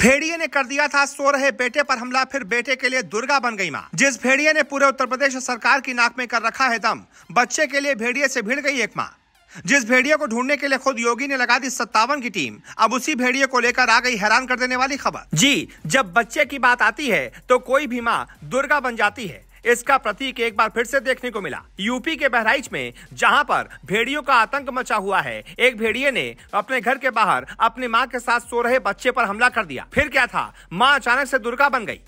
भेड़िए ने कर दिया था सो रहे बेटे पर हमला फिर बेटे के लिए दुर्गा बन गई माँ जिस भेड़िए ने पूरे उत्तर प्रदेश सरकार की नाक में कर रखा है दम बच्चे के लिए भेड़िए से भिड़ गई एक माँ जिस भेड़िए को ढूंढने के लिए खुद योगी ने लगा दी सत्तावन की टीम अब उसी भेड़िए को लेकर आ गई हैरान कर देने वाली खबर जी जब बच्चे की बात आती है तो कोई भी माँ दुर्गा बन जाती है इसका प्रतीक एक बार फिर से देखने को मिला यूपी के बहराइच में जहां पर भेड़ियों का आतंक मचा हुआ है एक भेड़िए ने अपने घर के बाहर अपनी माँ के साथ सो रहे बच्चे पर हमला कर दिया फिर क्या था माँ अचानक से दुर्गा बन गई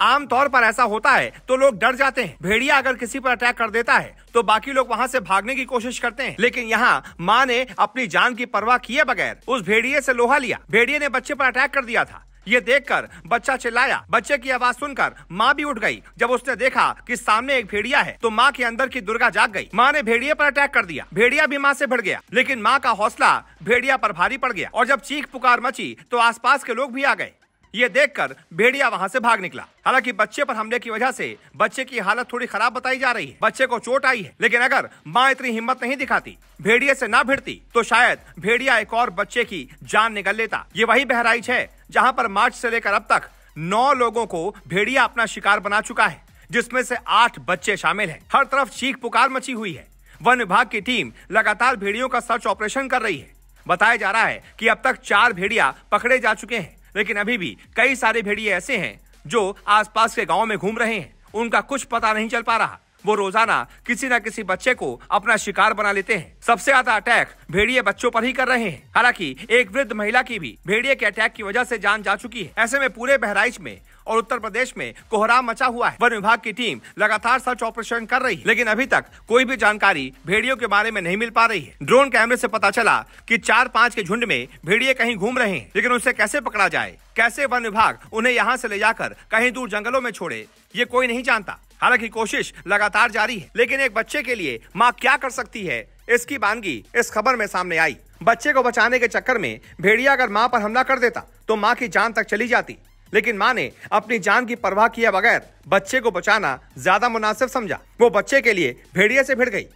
आमतौर पर ऐसा होता है तो लोग डर जाते हैं भेड़िया अगर किसी पर अटैक कर देता है तो बाकी लोग वहां से भागने की कोशिश करते हैं लेकिन यहाँ माँ ने अपनी जान की परवाह किए बगैर उस भेड़िए से लोहा लिया भेड़िए ने बच्चे पर अटैक कर दिया था ये देखकर बच्चा चिल्लाया बच्चे की आवाज सुनकर माँ भी उठ गई जब उसने देखा कि सामने एक भेड़िया है तो माँ के अंदर की दुर्गा जाग गई माँ ने भेड़िया पर अटैक कर दिया भेड़िया भी माँ से भिड़ गया लेकिन माँ का हौसला भेड़िया पर भारी पड़ गया और जब चीख पुकार मची तो आसपास के लोग भी आ गए ये देखकर भेड़िया वहाँ से भाग निकला हालांकि बच्चे पर हमले की वजह से बच्चे की हालत थोड़ी खराब बताई जा रही है बच्चे को चोट आई है लेकिन अगर माँ इतनी हिम्मत नहीं दिखाती भेड़िए से ना भिड़ती तो शायद भेड़िया एक और बच्चे की जान निकल लेता ये वही बहराइच है जहां पर मार्च से लेकर अब तक नौ लोगों को भेड़िया अपना शिकार बना चुका है जिसमें से आठ बच्चे शामिल हैं हर तरफ चीख पुकार मची हुई है वन विभाग की टीम लगातार भेड़ियों का सर्च ऑपरेशन कर रही है बताया जा रहा है कि अब तक चार भेड़िया पकड़े जा चुके हैं लेकिन अभी भी कई सारे भेड़िए ऐसे हैं जो आसपास के गाँव में घूम रहे हैं उनका कुछ पता नहीं चल पा रहा वो रोजाना किसी न किसी बच्चे को अपना शिकार बना लेते हैं सबसे ज्यादा अटैक भेड़िए बच्चों पर ही कर रहे हैं हालांकि एक वृद्ध महिला की भी भेड़िए के अटैक की वजह से जान जा चुकी है ऐसे में पूरे बहराइच में और उत्तर प्रदेश में कोहराम मचा हुआ है वन विभाग की टीम लगातार सर्च ऑपरेशन कर रही है लेकिन अभी तक कोई भी जानकारी भेड़ियों के बारे में नहीं मिल पा रही है ड्रोन कैमरे से पता चला कि चार पाँच के झुंड में भेड़िए कहीं घूम रहे हैं लेकिन उसे कैसे पकड़ा जाए कैसे वन विभाग उन्हें यहाँ से ले जाकर कहीं दूर जंगलों में छोड़े ये कोई नहीं जानता हालांकि कोशिश लगातार जारी है लेकिन एक बच्चे के लिए माँ क्या कर सकती है इसकी बानगी इस खबर में सामने आई बच्चे को बचाने के चक्कर में भेड़िया अगर माँ पर हमला कर देता तो माँ की जान तक चली जाती लेकिन माँ ने अपनी जान की परवाह किए बगैर बच्चे को बचाना ज्यादा मुनासिब समझा वो बच्चे के लिए भेड़िया से भिड़ गई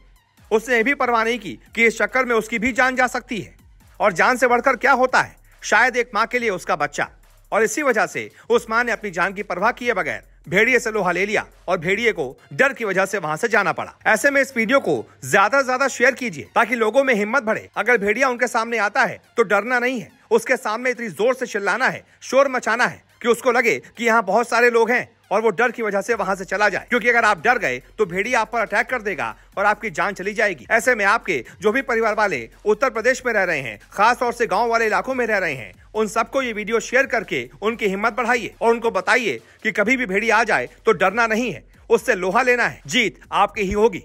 उसने भी परवाह नहीं की कि इस चक्कर में उसकी भी जान जा सकती है और जान से बढ़कर क्या होता है शायद एक माँ के लिए उसका बच्चा और इसी वजह से उस्मान ने अपनी जान की परवाह किए बगैर भेड़िए से लोहा ले लिया और भेड़िए को डर की वजह से वहां से जाना पड़ा ऐसे में इस वीडियो को ज्यादा से ज्यादा शेयर कीजिए ताकि लोगों में हिम्मत बढ़े अगर भेड़िया उनके सामने आता है तो डरना नहीं है उसके सामने इतनी जोर से चिल्लाना है शोर मचाना है कि उसको लगे कि यहाँ बहुत सारे लोग हैं और वो डर की वजह से वहां से चला जाए क्योंकि अगर आप डर गए तो भेड़िया आप पर अटैक कर देगा और आपकी जान चली जाएगी ऐसे में आपके जो भी परिवार वाले उत्तर प्रदेश में रह रहे हैं खास तौर से गाँव वाले इलाकों में रह रहे हैं उन सबको ये वीडियो शेयर करके उनकी हिम्मत बढ़ाइए और उनको बताइए कि कभी भी भेड़िया आ जाए तो डरना नहीं है उससे लोहा लेना है जीत आपकी ही होगी